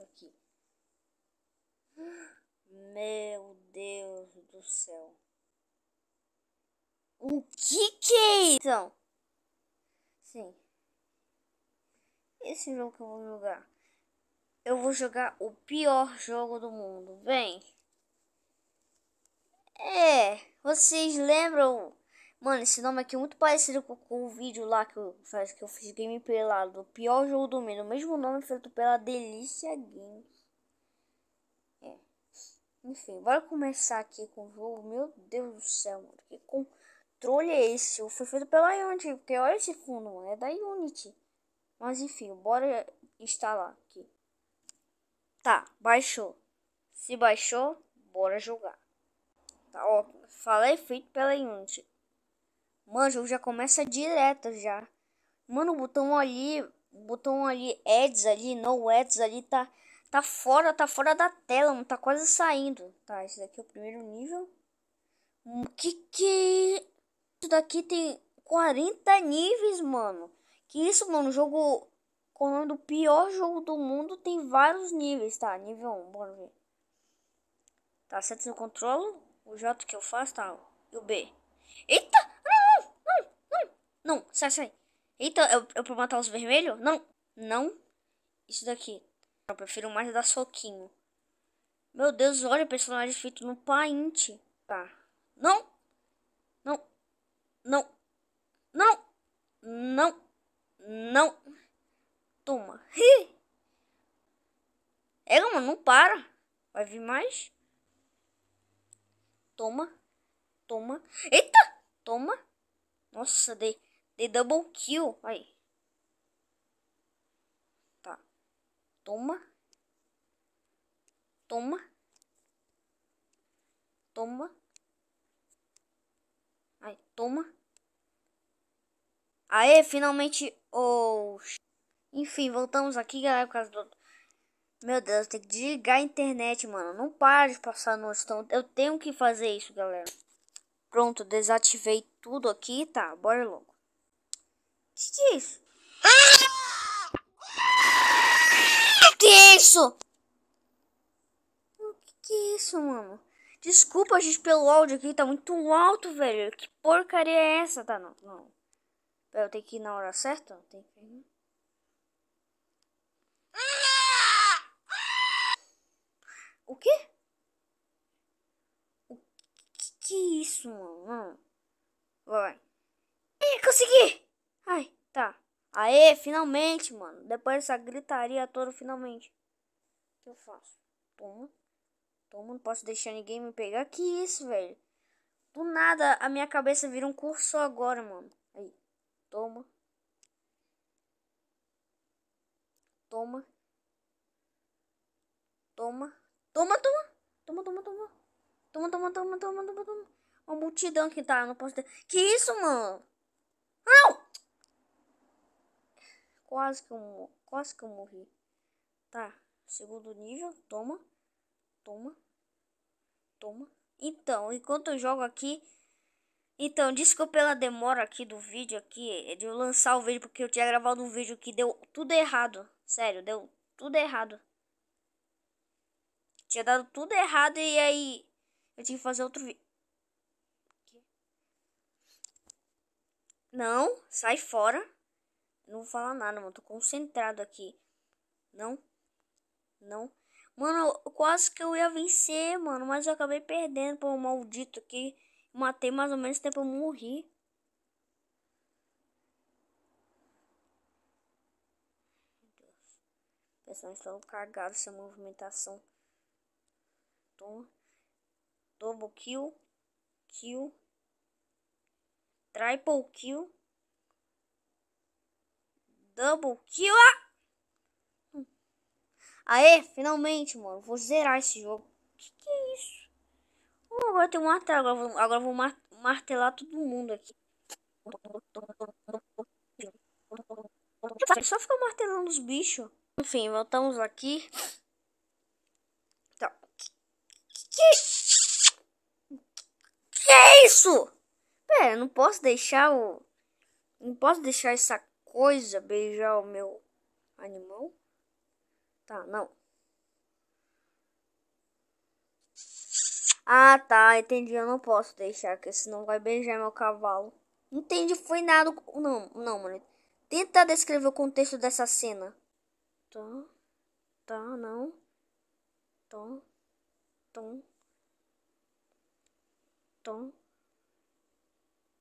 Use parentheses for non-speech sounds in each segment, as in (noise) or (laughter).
aqui. Meu Deus do céu. O que que é isso? Então, sim. Esse jogo que eu vou jogar. Eu vou jogar o pior jogo do mundo. Vem. É, vocês lembram Mano, esse nome aqui é muito parecido com, com o vídeo lá que eu, que eu fiz gameplay lá do pior jogo do mundo. O mesmo nome feito pela Delícia Games. É. Enfim, bora começar aqui com o jogo. Meu Deus do céu, mano. Que controle é esse? Foi feito pela Unity, porque olha esse fundo, mano. É da Unity. Mas enfim, bora instalar aqui. Tá, baixou. Se baixou, bora jogar. Tá, ó, falei feito pela Unity. Manjo, já começa direto já. Mano, o botão ali, botão ali, ads ali, no ads ali, tá, tá fora, tá fora da tela, não tá quase saindo. Tá, esse daqui é o primeiro nível. O hum, que que... É isso daqui tem 40 níveis, mano. Que isso, mano, o jogo... Com o nome do pior jogo do mundo tem vários níveis, tá? Nível 1, bora ver. Tá, certo no controle, o J que eu faço, tá? E o B. Eita! Não, sai, sai. Então, eu, eu pra matar os vermelhos? Não, não. Isso daqui. Eu prefiro mais dar soquinho. Meu Deus, olha o personagem feito no Paint. Tá. Não. Não. Não. Não. Não. Não. Toma. Hi. É, mano, não para. Vai vir mais. Toma. Toma. Eita. Toma. Nossa, dei. The double kill. Aí. Tá. Toma. Toma. Toma. Aí, toma. Aê, finalmente. Oh. Enfim, voltamos aqui, galera, por causa do... Meu Deus, tem que desligar a internet, mano. Não para de passar no Então, eu tenho que fazer isso, galera. Pronto, desativei tudo aqui. Tá, bora logo. Que é isso? Ah! Que é isso? O que é isso, mano? Desculpa, gente, pelo áudio aqui, tá muito alto, velho. Que porcaria é essa? Tá, não, não. Eu tenho que ir na hora certa? Tem que ir. O quê? O que, que é isso, mano? Vai. Ih, consegui! Ai, tá. Aê, finalmente, mano. Depois dessa gritaria toda, finalmente. O que eu faço? Toma. Toma, não posso deixar ninguém me pegar. Que isso, velho? Do nada, a minha cabeça vira um curso agora, mano. Aí, toma. Toma. Toma. Toma, toma. Toma, toma, toma. Toma, toma, toma, toma, toma, toma. Uma multidão que tá, não posso... Ter... Que isso, mano? Quase que eu, quase que eu morri. Tá, segundo nível, toma, toma, toma. Então, enquanto eu jogo aqui, então, desculpa pela demora aqui do vídeo aqui, é de eu lançar o vídeo, porque eu tinha gravado um vídeo que deu tudo errado. Sério, deu tudo errado. Tinha dado tudo errado e aí eu tinha que fazer outro vídeo. Não, sai fora. Não vou falar nada, mano. Tô concentrado aqui. Não. Não. Mano, quase que eu ia vencer, mano. Mas eu acabei perdendo por um maldito aqui. Matei mais ou menos tempo eu morri. Pessoal, estou cagado essa movimentação. Tô. Double kill. Kill. Triple kill. Double kill. Aê, finalmente, mano. Vou zerar esse jogo. Que que é isso? agora tem um martelo. Agora vou, agora vou mar martelar todo mundo aqui. Só fica martelando os bichos. Enfim, voltamos aqui. Então, que, que, que é isso? Pera, não posso deixar o... Não posso deixar essa coisa beijar o meu animal? Tá, não. Ah, tá, entendi. Eu não posso deixar, porque senão vai beijar meu cavalo. entendi, foi nada. Não, não, mano. Tenta descrever o contexto dessa cena. Tá, tá, não. Tom, tom, tom,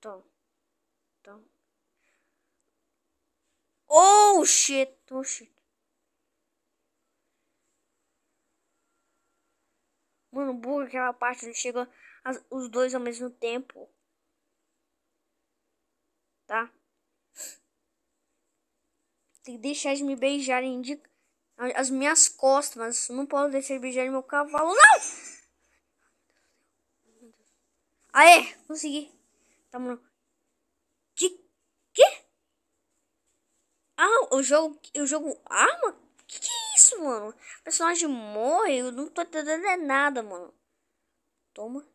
tom, tom. Oh shit, oh shit. Mano, burro aquela parte onde chega as, os dois ao mesmo tempo. Tá? Tem que deixar de me beijarem de, as minhas costas, mas não posso deixar de beijar meu cavalo. Não! Aê, consegui. Tá, mano. Ah, o jogo. O jogo arma? Ah, que que é isso, mano? O personagem morre, eu não tô entendendo é nada, mano. Toma.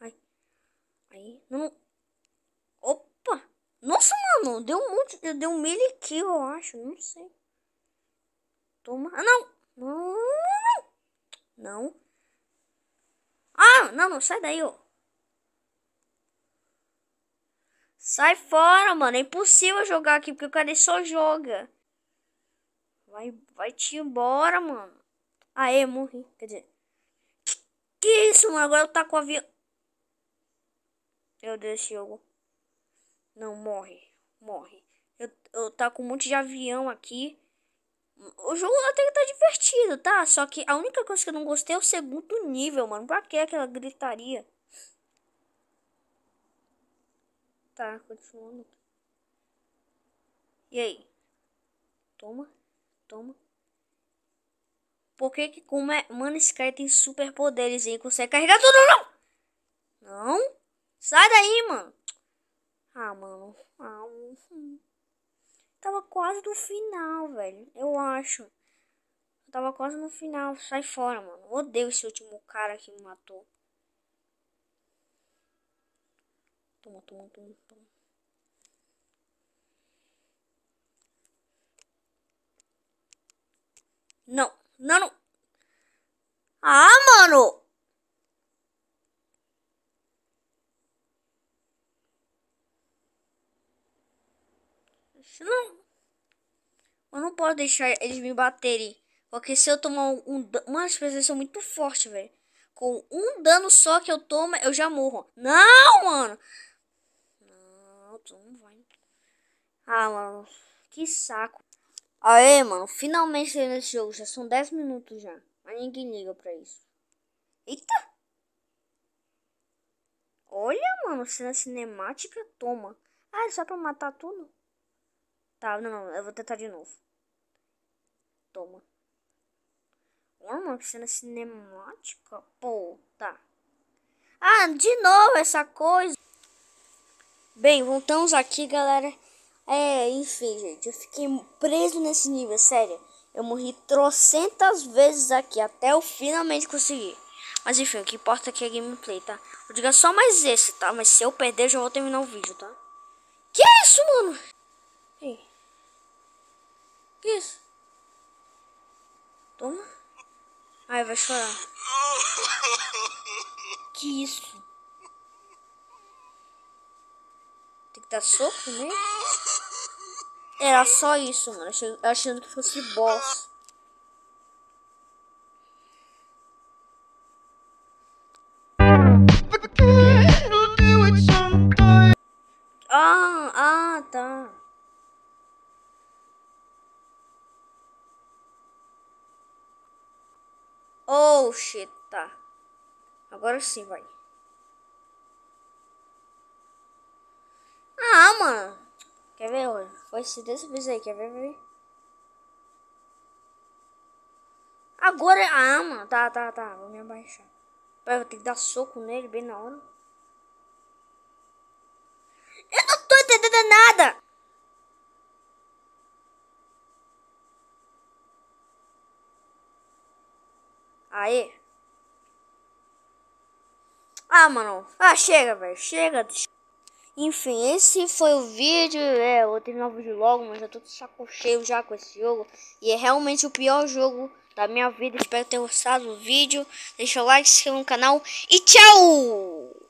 Ai. Aí. Não. Opa! Nossa, mano! Deu um monte. Deu um milho aqui, eu acho. Não sei. Toma. Ah, não! Não! Não! Ah, não, não, sai daí, ó. Sai fora, mano. É impossível jogar aqui porque o cara só joga. Vai, vai te embora, mano. Aê, morri. Quer dizer. Que, que isso, mano? Agora eu tá com a via. Meu Deus, esse jogo. Não, morre. Morre. Eu, eu tá com um monte de avião aqui. O jogo até que tá divertido, tá? Só que a única coisa que eu não gostei é o segundo nível, mano. Pra que aquela gritaria? tá, continuando. E aí? Toma, toma. Por que que como é... Mano, esse cara tem superpoderes, hein? Consegue carregar tudo, não! Não? Sai daí, mano. Ah, mano. Ah, hum. Tava quase no final, velho. Eu acho. tava quase no final. Sai fora, mano. odeio esse último cara que me matou. Toma, toma, toma, Não, não, não. Ah, mano! Se não. Eu não posso deixar eles me baterem. Porque se eu tomar um dano. Mano, as pessoas são muito fortes, velho. Com um dano só que eu tomo, eu já morro. Não, mano! outro, não vai. Ah, mano, que saco. Aê, mano, finalmente saí nesse jogo, já são 10 minutos já. Mas ninguém liga pra isso. Eita! Olha, mano, cena cinemática, toma. Ah, é só pra matar tudo? Tá, não, não, eu vou tentar de novo. Toma. Olha, mano, cena cinemática. Pô, tá. Ah, de novo essa coisa. Bem, voltamos aqui, galera. É, enfim, gente, eu fiquei preso nesse nível, sério. Eu morri trocentas vezes aqui até eu finalmente conseguir. Mas enfim, o que importa aqui é gameplay, tá? Vou diga é só mais esse, tá? Mas se eu perder, eu já vou terminar o vídeo, tá? Que é isso, mano? Ei. Que isso? Toma. Ai, vai chorar. (laughs) Que isso? Tá soco né? Era só isso, mano. Achando, achando que fosse boss. Ah, ah, tá. Oh, shit, tá. Agora sim, vai. Ah, mano. Quer ver, mano? Foi se dessa vez aí, quer ver, ver? Agora. Ah, mano. Tá, tá, tá. Vou me abaixar. Pera, vou ter que dar soco nele bem na hora. Eu não tô entendendo nada! Aí. Ah, mano. Ah, chega, velho. Chega. Enfim, esse foi o vídeo. É, eu vou terminar o vídeo logo, mas eu tô de saco cheio já com esse jogo. E é realmente o pior jogo da minha vida. Espero que tenham gostado do vídeo. Deixa o like, se inscreva no canal e tchau!